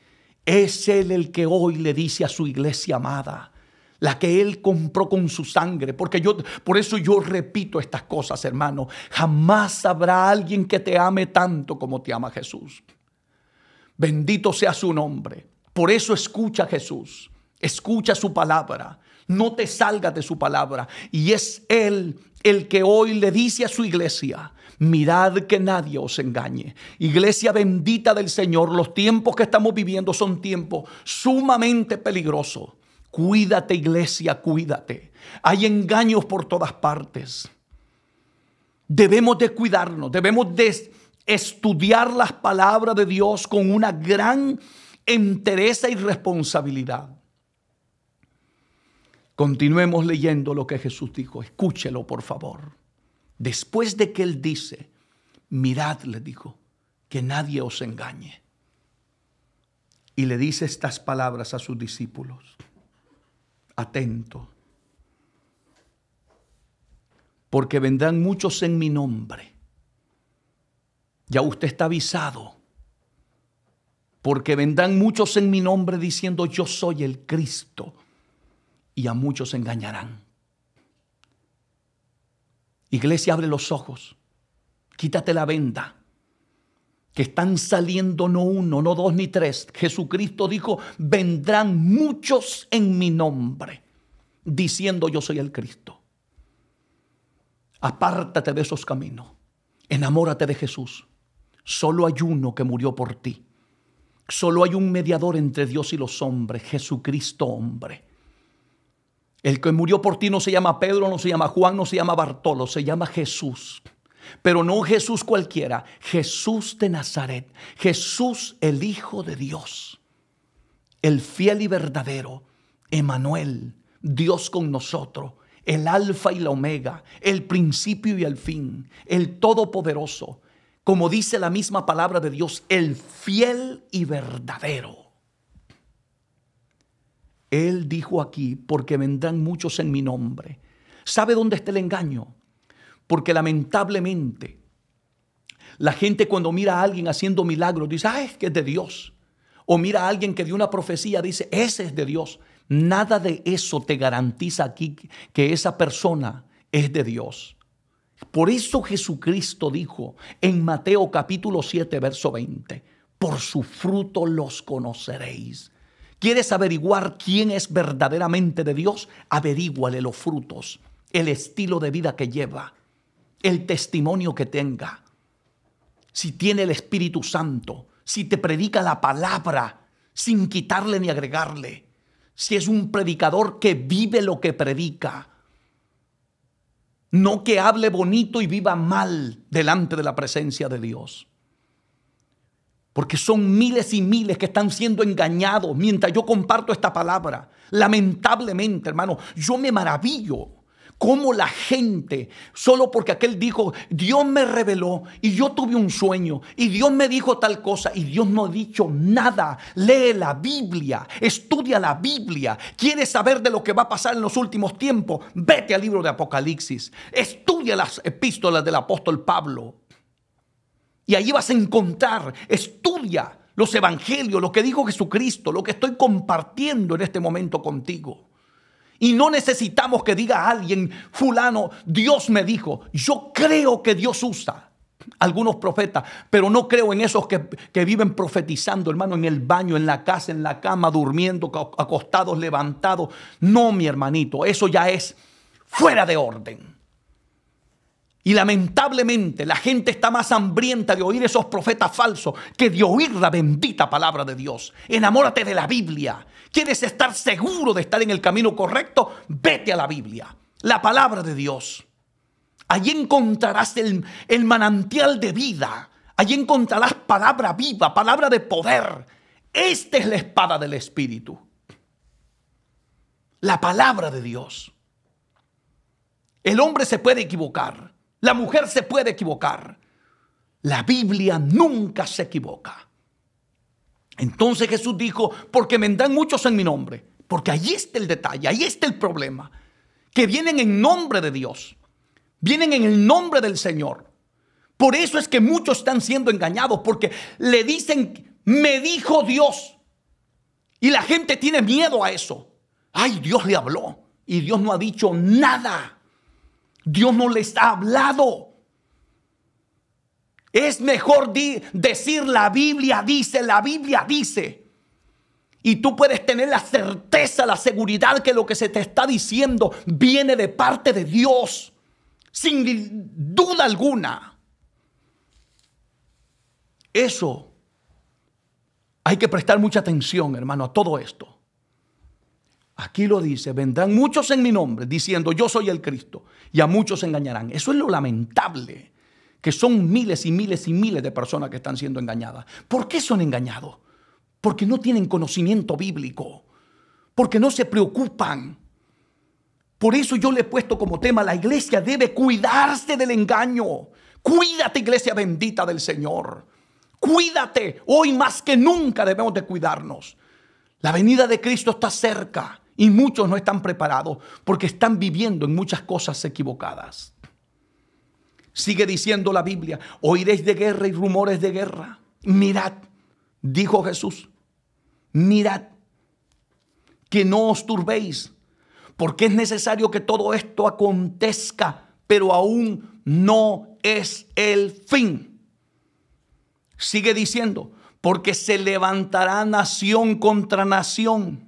Es Él el que hoy le dice a su iglesia amada, la que Él compró con su sangre. Porque yo, por eso yo repito estas cosas, hermano. Jamás habrá alguien que te ame tanto como te ama Jesús. Bendito sea su nombre. Por eso escucha a Jesús, escucha su palabra. No te salgas de su palabra. Y es Él el que hoy le dice a su iglesia, Mirad que nadie os engañe. Iglesia bendita del Señor, los tiempos que estamos viviendo son tiempos sumamente peligrosos. Cuídate, iglesia, cuídate. Hay engaños por todas partes. Debemos de cuidarnos, debemos de estudiar las palabras de Dios con una gran entereza y responsabilidad. Continuemos leyendo lo que Jesús dijo. Escúchelo, por favor. Después de que él dice, mirad, le dijo, que nadie os engañe. Y le dice estas palabras a sus discípulos. Atento. Porque vendrán muchos en mi nombre. Ya usted está avisado. Porque vendrán muchos en mi nombre diciendo, yo soy el Cristo y a muchos engañarán. Iglesia, abre los ojos, quítate la venda, que están saliendo no uno, no dos ni tres. Jesucristo dijo, vendrán muchos en mi nombre, diciendo yo soy el Cristo. Apártate de esos caminos, enamórate de Jesús. Solo hay uno que murió por ti. Solo hay un mediador entre Dios y los hombres, Jesucristo hombre. El que murió por ti no se llama Pedro, no se llama Juan, no se llama Bartolo, se llama Jesús. Pero no Jesús cualquiera, Jesús de Nazaret, Jesús el Hijo de Dios, el fiel y verdadero, Emanuel, Dios con nosotros, el Alfa y la Omega, el principio y el fin, el Todopoderoso, como dice la misma palabra de Dios, el fiel y verdadero. Él dijo aquí, porque vendrán muchos en mi nombre. ¿Sabe dónde está el engaño? Porque lamentablemente la gente cuando mira a alguien haciendo milagros dice, ah, es que es de Dios. O mira a alguien que dio una profecía, dice, ese es de Dios. Nada de eso te garantiza aquí que esa persona es de Dios. Por eso Jesucristo dijo en Mateo capítulo 7, verso 20, por su fruto los conoceréis. ¿Quieres averiguar quién es verdaderamente de Dios? Averíguale los frutos, el estilo de vida que lleva, el testimonio que tenga. Si tiene el Espíritu Santo, si te predica la palabra sin quitarle ni agregarle, si es un predicador que vive lo que predica, no que hable bonito y viva mal delante de la presencia de Dios. Porque son miles y miles que están siendo engañados mientras yo comparto esta palabra. Lamentablemente, hermano, yo me maravillo como la gente, solo porque aquel dijo, Dios me reveló y yo tuve un sueño y Dios me dijo tal cosa y Dios no ha dicho nada. Lee la Biblia, estudia la Biblia. ¿Quieres saber de lo que va a pasar en los últimos tiempos? Vete al libro de Apocalipsis, estudia las epístolas del apóstol Pablo. Y allí vas a encontrar, estudia los evangelios, lo que dijo Jesucristo, lo que estoy compartiendo en este momento contigo. Y no necesitamos que diga alguien, fulano, Dios me dijo, yo creo que Dios usa algunos profetas, pero no creo en esos que, que, viven profetizando, hermano, en el baño, en la casa, en la cama, durmiendo, acostados, levantados. No, mi hermanito, eso ya es fuera de orden. Y lamentablemente la gente está más hambrienta de oír esos profetas falsos que de oír la bendita palabra de Dios. Enamórate de la Biblia. ¿Quieres estar seguro de estar en el camino correcto? Vete a la Biblia, la palabra de Dios. Allí encontrarás el, el manantial de vida. Allí encontrarás palabra viva, palabra de poder. Esta es la espada del Espíritu. La palabra de Dios. El hombre se puede equivocar. La mujer se puede equivocar. La Biblia nunca se equivoca. Entonces Jesús dijo, porque vendrán muchos en mi nombre, porque ahí está el detalle, ahí está el problema, que vienen en nombre de Dios, vienen en el nombre del Señor. Por eso es que muchos están siendo engañados, porque le dicen, me dijo Dios. Y la gente tiene miedo a eso. Ay, Dios le habló y Dios no ha dicho nada. Dios no les ha hablado. Es mejor decir la Biblia dice, la Biblia dice. Y tú puedes tener la certeza, la seguridad que lo que se te está diciendo viene de parte de Dios, sin duda alguna. Eso, hay que prestar mucha atención, hermano, a todo esto. Aquí lo dice, vendrán muchos en mi nombre diciendo yo soy el Cristo y a muchos engañarán. Eso es lo lamentable, que son miles y miles y miles de personas que están siendo engañadas. ¿Por qué son engañados? Porque no tienen conocimiento bíblico, porque no se preocupan. Por eso yo le he puesto como tema, la iglesia debe cuidarse del engaño. Cuídate, iglesia bendita del Señor. Cuídate. Hoy más que nunca debemos de cuidarnos. La venida de Cristo está cerca. Y muchos no están preparados porque están viviendo en muchas cosas equivocadas. Sigue diciendo la Biblia, oiréis de guerra y rumores de guerra. Mirad, dijo Jesús, mirad que no os turbéis, porque es necesario que todo esto acontezca, pero aún no es el fin. Sigue diciendo, porque se levantará nación contra nación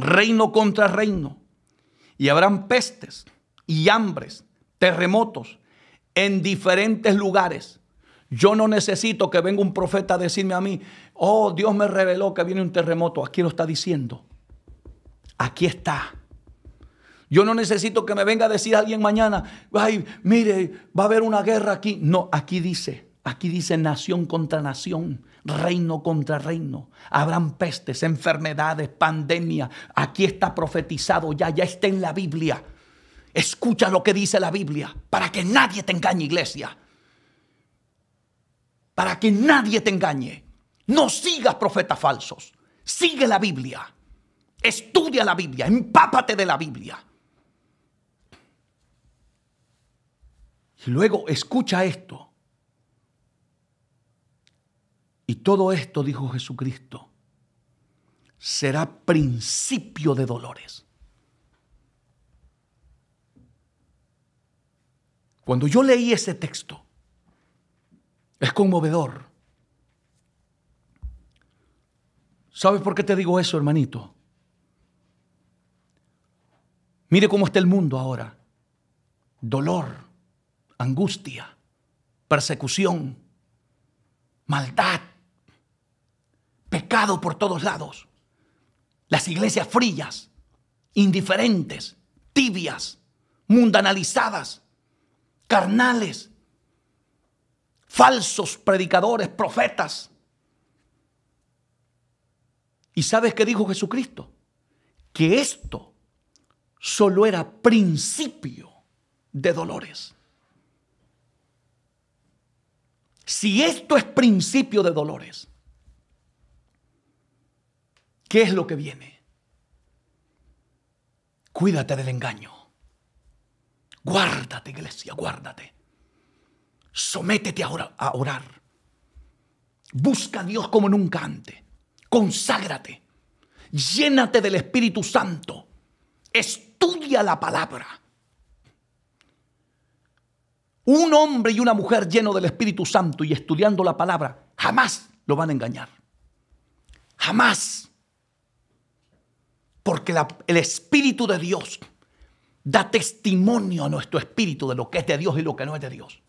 reino contra reino, y habrán pestes y hambres, terremotos en diferentes lugares. Yo no necesito que venga un profeta a decirme a mí, oh, Dios me reveló que viene un terremoto. Aquí lo está diciendo. Aquí está. Yo no necesito que me venga a decir alguien mañana, ay, mire, va a haber una guerra aquí. No, aquí dice, aquí dice nación contra nación, reino contra reino. Habrán pestes, enfermedades, pandemia. Aquí está profetizado ya, ya está en la Biblia. Escucha lo que dice la Biblia para que nadie te engañe, iglesia. Para que nadie te engañe. No sigas profetas falsos. Sigue la Biblia. Estudia la Biblia. Empápate de la Biblia. Y luego escucha esto. Y todo esto, dijo Jesucristo, será principio de dolores. Cuando yo leí ese texto, es conmovedor. ¿Sabes por qué te digo eso, hermanito? Mire cómo está el mundo ahora. Dolor, angustia, persecución, maldad pecado por todos lados. Las iglesias frías, indiferentes, tibias, mundanalizadas, carnales, falsos predicadores, profetas. ¿Y sabes qué dijo Jesucristo? Que esto solo era principio de dolores. Si esto es principio de dolores, ¿Qué es lo que viene? Cuídate del engaño. Guárdate, iglesia, guárdate. Sométete ahora a orar. Busca a Dios como nunca antes. Conságrate. Llénate del Espíritu Santo. Estudia la palabra. Un hombre y una mujer lleno del Espíritu Santo y estudiando la palabra jamás lo van a engañar. Jamás. Porque el Espíritu de Dios da testimonio a nuestro espíritu de lo que es de Dios y lo que no es de Dios.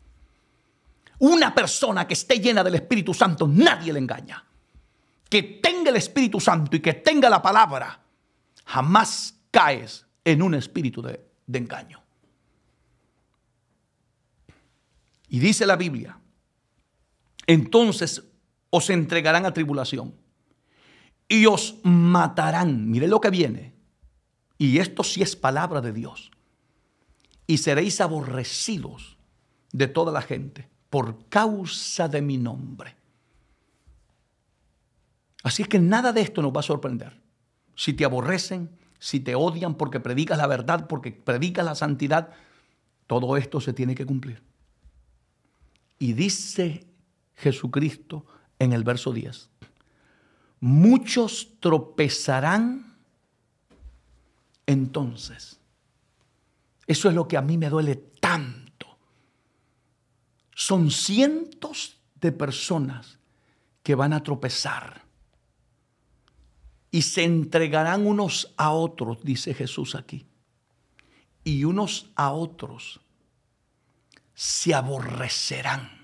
Una persona que esté llena del Espíritu Santo, nadie le engaña. Que tenga el Espíritu Santo y que tenga la palabra, jamás caes en un espíritu de engaño. Y dice la Biblia, entonces os entregarán a tribulación y os matarán. Mire lo que viene. Y esto sí es palabra de Dios. Y seréis aborrecidos de toda la gente por causa de mi nombre. Así es que nada de esto nos va a sorprender. Si te aborrecen, si te odian porque predicas la verdad, porque predicas la santidad, todo esto se tiene que cumplir. Y dice Jesucristo en el verso 10, muchos tropezarán entonces. Eso es lo que a mí me duele tanto. Son cientos de personas que van a tropezar y se entregarán unos a otros, dice Jesús aquí, y unos a otros se aborrecerán.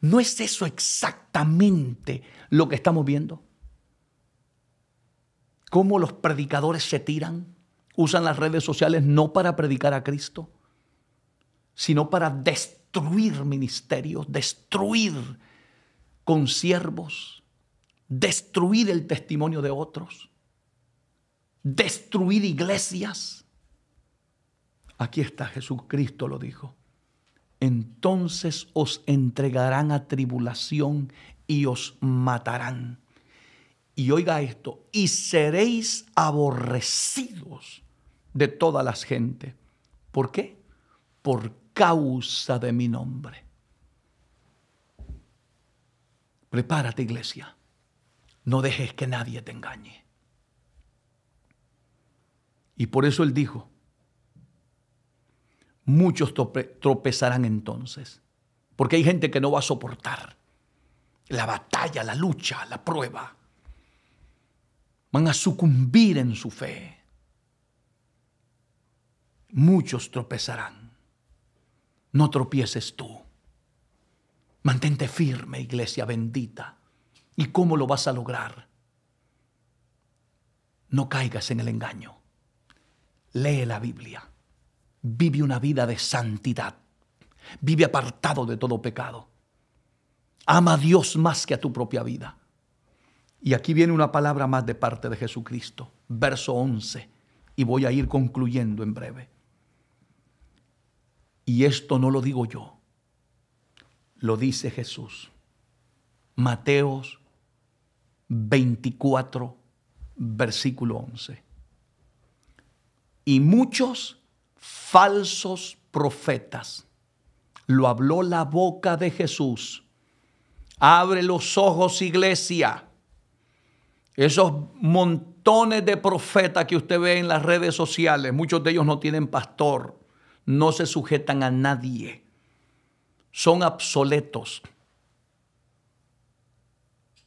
¿No es eso exactamente lo que estamos viendo? ¿Cómo los predicadores se tiran? Usan las redes sociales no para predicar a Cristo, sino para destruir ministerios, destruir consiervos, destruir el testimonio de otros, destruir iglesias. Aquí está, Jesucristo lo dijo entonces os entregarán a tribulación y os matarán. Y oiga esto, y seréis aborrecidos de toda la gente ¿Por qué? Por causa de mi nombre. Prepárate, iglesia. No dejes que nadie te engañe. Y por eso él dijo, muchos tropezarán entonces, porque hay gente que no va a soportar la batalla, la lucha, la prueba. Van a sucumbir en su fe. Muchos tropezarán. No tropieces tú. Mantente firme, iglesia bendita. ¿Y cómo lo vas a lograr? No caigas en el engaño. Lee la Biblia vive una vida de santidad, vive apartado de todo pecado. Ama a Dios más que a tu propia vida. Y aquí viene una palabra más de parte de Jesucristo, verso 11, y voy a ir concluyendo en breve. Y esto no lo digo yo, lo dice Jesús. Mateos 24, versículo 11. Y muchos falsos profetas. Lo habló la boca de Jesús. Abre los ojos, iglesia. Esos montones de profetas que usted ve en las redes sociales, muchos de ellos no tienen pastor, no se sujetan a nadie, son obsoletos,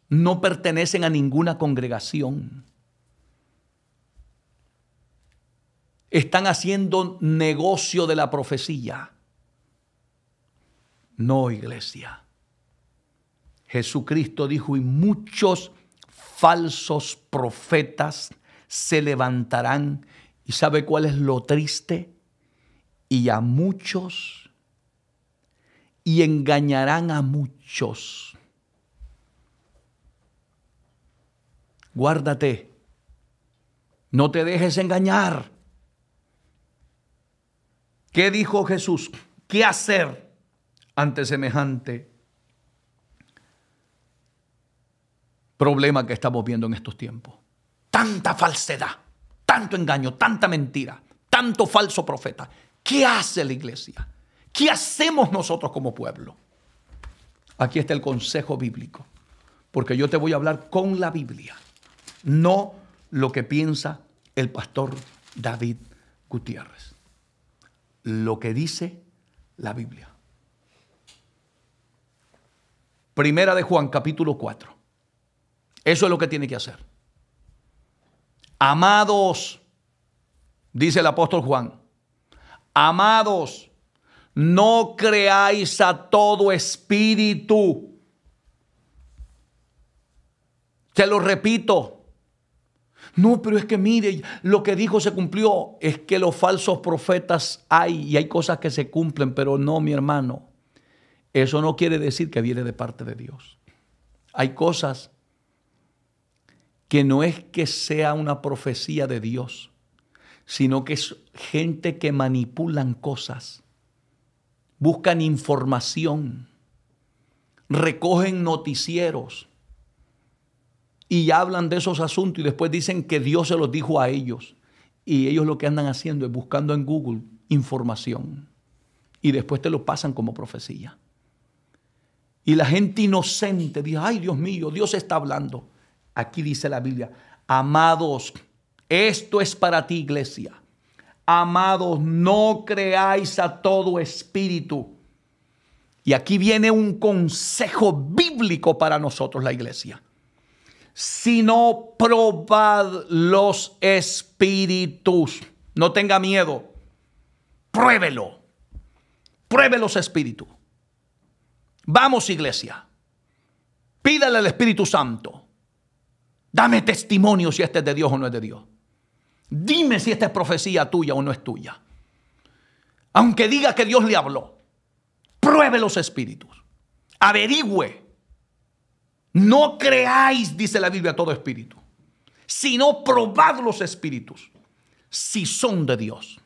no pertenecen a ninguna congregación. están haciendo negocio de la profecía. No, iglesia. Jesucristo dijo, y muchos falsos profetas se levantarán. ¿Y sabe cuál es lo triste? Y a muchos, y engañarán a muchos. Guárdate, no te dejes engañar. ¿Qué dijo Jesús? ¿Qué hacer ante semejante problema que estamos viendo en estos tiempos? Tanta falsedad, tanto engaño, tanta mentira, tanto falso profeta. ¿Qué hace la iglesia? ¿Qué hacemos nosotros como pueblo? Aquí está el consejo bíblico, porque yo te voy a hablar con la Biblia, no lo que piensa el pastor David Gutiérrez lo que dice la Biblia. Primera de Juan capítulo 4. Eso es lo que tiene que hacer. Amados, dice el apóstol Juan, amados, no creáis a todo espíritu. Te lo repito, no, pero es que mire, lo que dijo se cumplió. Es que los falsos profetas hay y hay cosas que se cumplen, pero no, mi hermano. Eso no quiere decir que viene de parte de Dios. Hay cosas que no es que sea una profecía de Dios, sino que es gente que manipulan cosas, buscan información, recogen noticieros y hablan de esos asuntos y después dicen que Dios se los dijo a ellos. Y ellos lo que andan haciendo es buscando en Google información y después te lo pasan como profecía. Y la gente inocente dice, ay Dios mío, Dios está hablando. Aquí dice la Biblia, amados, esto es para ti iglesia. Amados, no creáis a todo espíritu. Y aquí viene un consejo bíblico para nosotros, la iglesia no probad los espíritus. No tenga miedo. Pruébelo. Pruebe los espíritus. Vamos, iglesia. Pídale al Espíritu Santo. Dame testimonio si este es de Dios o no es de Dios. Dime si esta es profecía tuya o no es tuya. Aunque diga que Dios le habló, pruebe los espíritus. Averigüe no creáis, dice la Biblia, todo espíritu, sino probad los espíritus si son de Dios.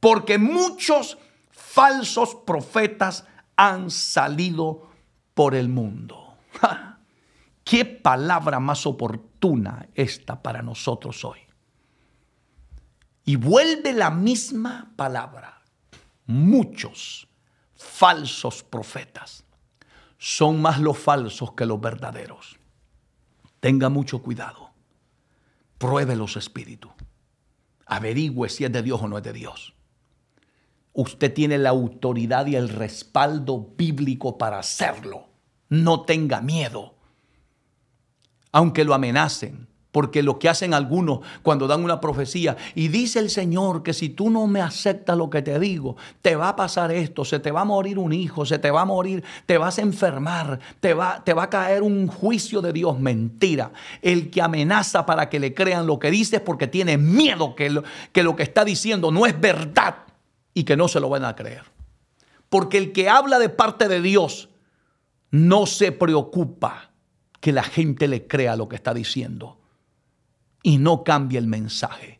Porque muchos falsos profetas han salido por el mundo. ¿Qué palabra más oportuna esta para nosotros hoy? Y vuelve la misma palabra. Muchos falsos profetas son más los falsos que los verdaderos. Tenga mucho cuidado. Pruebe los espíritus. Averigüe si es de Dios o no es de Dios. Usted tiene la autoridad y el respaldo bíblico para hacerlo. No tenga miedo. Aunque lo amenacen, porque lo que hacen algunos cuando dan una profecía y dice el Señor que si tú no me aceptas lo que te digo, te va a pasar esto, se te va a morir un hijo, se te va a morir, te vas a enfermar, te va, te va a caer un juicio de Dios. Mentira. El que amenaza para que le crean lo que dice es porque tiene miedo que que, lo que está diciendo no es verdad y que no se lo van a creer. Porque el que habla de parte de Dios no se preocupa que la gente le crea lo que está diciendo y no cambia el mensaje.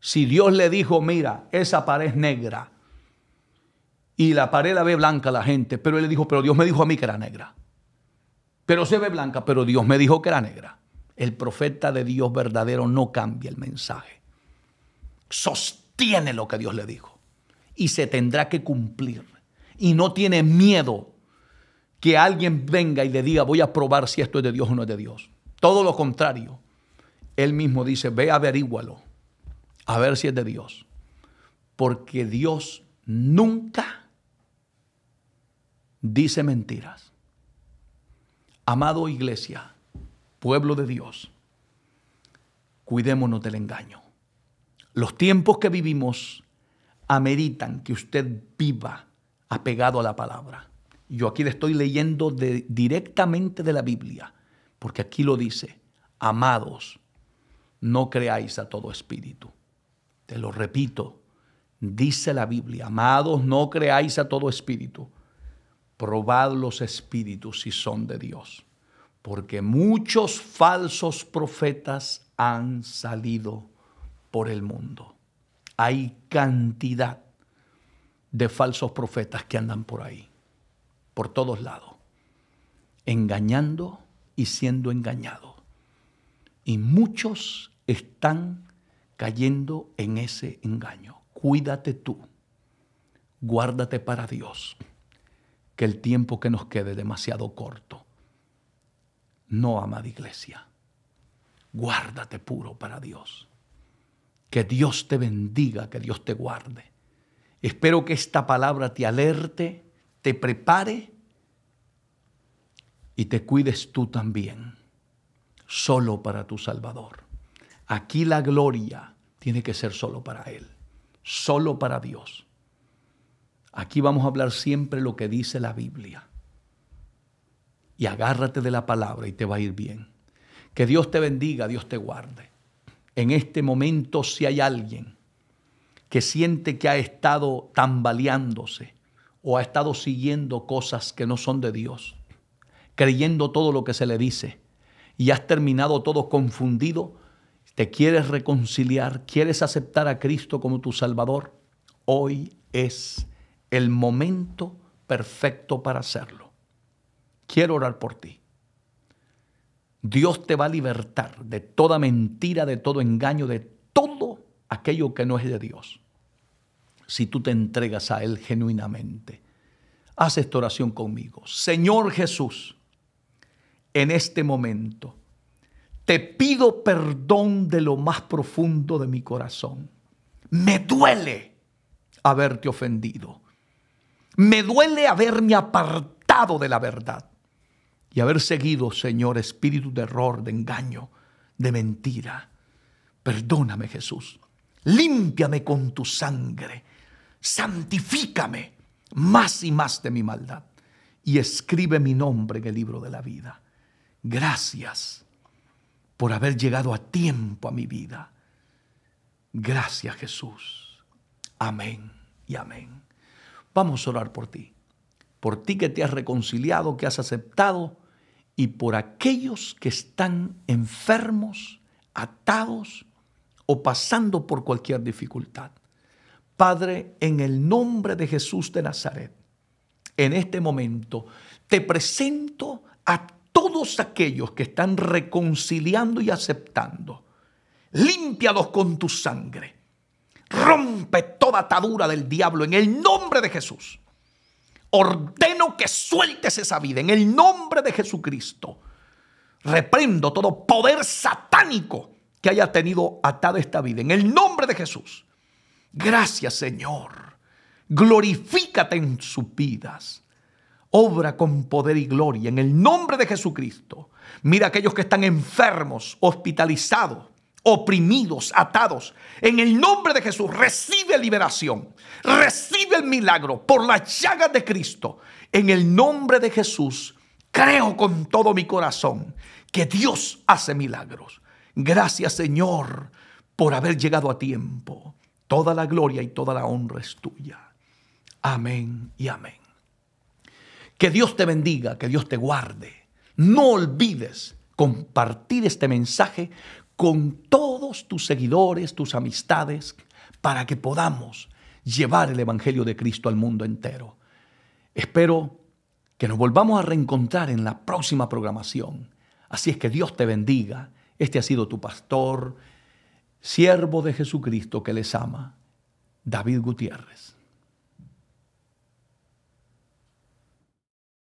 Si Dios le dijo, mira, esa pared es negra y la pared la ve blanca la gente, pero él le dijo, pero Dios me dijo a mí que era negra. Pero se ve blanca, pero Dios me dijo que era negra. El profeta de Dios verdadero no cambia el mensaje. Sostiene lo que Dios le dijo y se tendrá que cumplir. Y no tiene miedo que alguien venga y le diga, voy a probar si esto es de Dios o no es de Dios. Todo lo contrario, él mismo dice, ve, averígualo, a ver si es de Dios. Porque Dios nunca dice mentiras. Amado iglesia, pueblo de Dios, cuidémonos del engaño. Los tiempos que vivimos ameritan que usted viva apegado a la palabra. Yo aquí le estoy leyendo directamente de la Biblia, porque aquí lo dice, amados no creáis a todo espíritu. Te lo repito, dice la Biblia, amados, no creáis a todo espíritu. Probad los espíritus si son de Dios, porque muchos falsos profetas han salido por el mundo. Hay cantidad de falsos profetas que andan por ahí, por todos lados, engañando y siendo engañados. Y muchos están cayendo en ese engaño. Cuídate tú, guárdate para Dios, que el tiempo que nos quede demasiado corto. No, amada iglesia, guárdate puro para Dios. Que Dios te bendiga, que Dios te guarde. Espero que esta palabra te alerte, te prepare y te cuides tú también, solo para tu Salvador. Aquí la gloria tiene que ser solo para Él, solo para Dios. Aquí vamos a hablar siempre lo que dice la Biblia. Y agárrate de la palabra y te va a ir bien. Que Dios te bendiga, Dios te guarde. En este momento si hay alguien que siente que ha estado tambaleándose o ha estado siguiendo cosas que no son de Dios, creyendo todo lo que se le dice y has terminado todo confundido, ¿Te quieres reconciliar? ¿Quieres aceptar a Cristo como tu Salvador? Hoy es el momento perfecto para hacerlo. Quiero orar por ti. Dios te va a libertar de toda mentira, de todo engaño, de todo aquello que no es de Dios. Si tú te entregas a Él genuinamente, haz esta oración conmigo. Señor Jesús, en este momento, te pido perdón de lo más profundo de mi corazón. Me duele haberte ofendido. Me duele haberme apartado de la verdad y haber seguido, Señor, espíritu de error, de engaño, de mentira. Perdóname, Jesús. Límpiame con tu sangre. Santifícame más y más de mi maldad. Y escribe mi nombre en el libro de la vida. Gracias por haber llegado a tiempo a mi vida. Gracias Jesús. Amén y amén. Vamos a orar por ti, por ti que te has reconciliado, que has aceptado, y por aquellos que están enfermos, atados o pasando por cualquier dificultad. Padre, en el nombre de Jesús de Nazaret, en este momento te presento a todos aquellos que están reconciliando y aceptando, límpialos con tu sangre. Rompe toda atadura del diablo en el nombre de Jesús. Ordeno que sueltes esa vida en el nombre de Jesucristo. Reprendo todo poder satánico que haya tenido atada esta vida en el nombre de Jesús. Gracias Señor. Glorifícate en sus vidas obra con poder y gloria en el nombre de Jesucristo. Mira a aquellos que están enfermos, hospitalizados, oprimidos, atados. En el nombre de Jesús, recibe liberación, recibe el milagro por las llagas de Cristo. En el nombre de Jesús, creo con todo mi corazón que Dios hace milagros. Gracias Señor por haber llegado a tiempo. Toda la gloria y toda la honra es tuya. Amén y amén. Que Dios te bendiga, que Dios te guarde. No olvides compartir este mensaje con todos tus seguidores, tus amistades, para que podamos llevar el Evangelio de Cristo al mundo entero. Espero que nos volvamos a reencontrar en la próxima programación. Así es que Dios te bendiga. Este ha sido tu pastor, siervo de Jesucristo que les ama, David Gutiérrez.